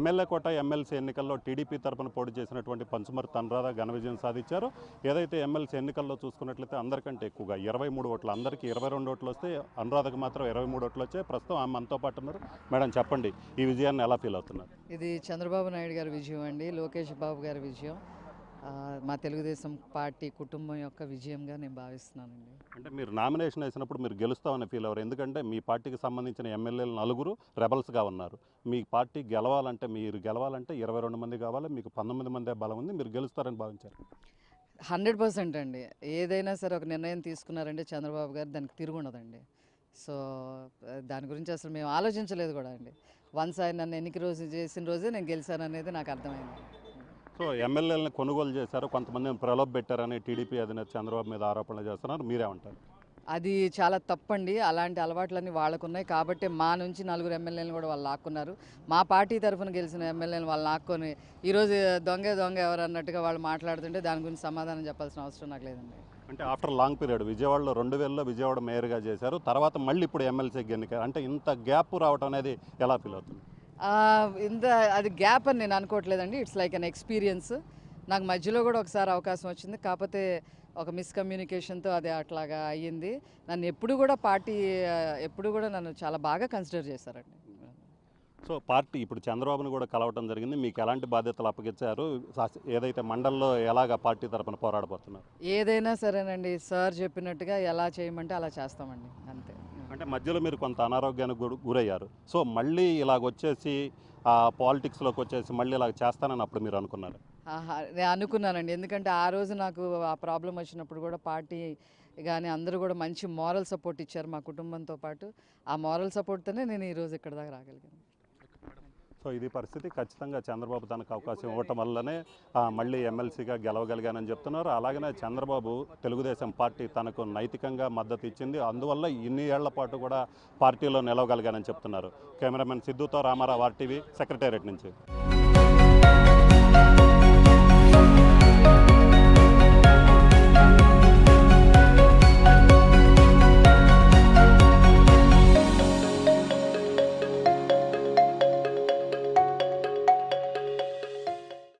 MLA quota MLC ఎన్నికల్లో TDP తరఫున పోటీ చేసినటువంటి పంచుమర్ తన్రాధా ఘన విజయం సాధించారు ఏదైతే ఎమ్మెల్సీ ఎన్నికల్లో చూసుకున్నట్లయితే అందరికంటే ఎక్కువగా ఇరవై మూడు ఓట్లు అందరికీ ఇరవై రెండు ఓట్లు వస్తే అనురాధకు మాత్రం ఇరవై మూడు ఓట్లు వచ్చాయి ప్రస్తుతం ఆమె మనతో పాటు ఉన్నారు మేడం చెప్పండి ఈ విజయాన్ని ఎలా ఫీల్ అవుతున్నారు ఇది చంద్రబాబు నాయుడు గారి విజయం అండి లోకేష్ బాబు గారి విజయం మా తెలుగుదేశం పార్టీ కుటుంబం యొక్క విజయంగా నేను భావిస్తున్నానండి అంటే మీరు నామినేషన్ వేసినప్పుడు మీరు గెలుస్తామని ఫీల్ అవ్వరు ఎందుకంటే మీ పార్టీకి సంబంధించిన ఎమ్మెల్యేలు నలుగురు రెబల్స్గా ఉన్నారు మీ పార్టీ గెలవాలంటే మీరు గెలవాలంటే ఇరవై రెండు మంది కావాలి మీకు పంతొమ్మిది మంది బలం ఉంది మీరు గెలుస్తారని భావించారు హండ్రెడ్ పర్సెంట్ అండి ఏదైనా సరే ఒక నిర్ణయం తీసుకున్నారంటే చంద్రబాబు గారు దానికి తిరుగుండదండి సో దాని గురించి అసలు మేము ఆలోచించలేదు కూడా అండి వన్స్ ఆయన నన్ను ఎన్నిక రోజు చేసిన రోజే నేను గెలిచాననేది నాకు అర్థమైంది సో ఎమ్మెల్యేలను కొనుగోలు చేశారు కొంతమంది ప్రలోభ పెట్టారని టీడీపీ అధినేత చంద్రబాబు మీద ఆరోపణలు చేస్తున్నారు మీరేమంటారు అది చాలా తప్పండి అలాంటి అలవాట్లన్నీ వాళ్ళకున్నాయి కాబట్టి మా నుంచి నలుగురు ఎమ్మెల్యేలను కూడా వాళ్ళు లాక్కున్నారు మా పార్టీ తరఫున గెలిచిన ఎమ్మెల్యేలు వాళ్ళు లాక్కొని ఈరోజు దొంగ దొంగ ఎవరు అన్నట్టుగా వాళ్ళు మాట్లాడుతుంటే దాని గురించి సమాధానం చెప్పాల్సిన అవసరం నాకు లేదండి అంటే ఆఫ్టర్ లాంగ్ పీరియడ్ విజయవాడలో రెండు వేలలో విజయవాడ మేయర్గా చేశారు తర్వాత మళ్ళీ ఇప్పుడు ఎమ్మెల్సీకి ఎన్నిక అంటే ఇంత గ్యాప్ రావడం అనేది ఎలా ఫీల్ అవుతుంది ఇంత అది గ్యాప్ అని నేను అనుకోవట్లేదండి ఇట్స్ లైక్ అన్ ఎక్స్పీరియన్స్ నాకు మధ్యలో కూడా ఒకసారి అవకాశం వచ్చింది కాకపోతే ఒక మిస్కమ్యూనికేషన్తో అది అట్లాగా అయ్యింది నన్ను ఎప్పుడు కూడా పార్టీ ఎప్పుడు కూడా నన్ను చాలా బాగా కన్సిడర్ చేశారండి సో పార్టీ ఇప్పుడు చంద్రబాబును కూడా కలవటం జరిగింది మీకు ఎలాంటి బాధ్యతలు అప్పగించారు ఏదైతే మండల్లో ఎలాగ పార్టీ తరఫున పోరాడబోతున్నారు ఏదైనా సరేనండి సార్ చెప్పినట్టుగా ఎలా చేయమంటే అలా చేస్తామండి అంతే అంటే మధ్యలో మీరు కొంత అనారోగ్యానికి గురయ్యారు సో మళ్ళీ ఇలాగ వచ్చేసి పాలిటిక్స్లోకి వచ్చేసి మళ్ళీ ఇలాగ చేస్తానని అప్పుడు మీరు అనుకున్నారు అనుకున్నానండి ఎందుకంటే ఆ రోజు నాకు ఆ ప్రాబ్లం వచ్చినప్పుడు కూడా పార్టీ కానీ అందరూ కూడా మంచి మారల్ సపోర్ట్ ఇచ్చారు మా కుటుంబంతో పాటు ఆ మారల్ సపోర్ట్తోనే నేను ఈరోజు ఇక్కడ దాకా రాగలిగాను సో ఇది పరిస్థితి ఖచ్చితంగా చంద్రబాబు తనకు అవకాశం ఇవ్వటం వల్లనే మళ్ళీ ఎమ్మెల్సీగా గెలవగలిగానని చెప్తున్నారు అలాగనే చంద్రబాబు తెలుగుదేశం పార్టీ తనకు నైతికంగా మద్దతు ఇచ్చింది అందువల్ల ఇన్ని ఏళ్ల పాటు కూడా పార్టీలో నిలవగలిగానని చెప్తున్నారు కెమెరామెన్ సిద్ధుతో రామారావు ఆర్టీవీ సెక్రటేరియట్ నుంచి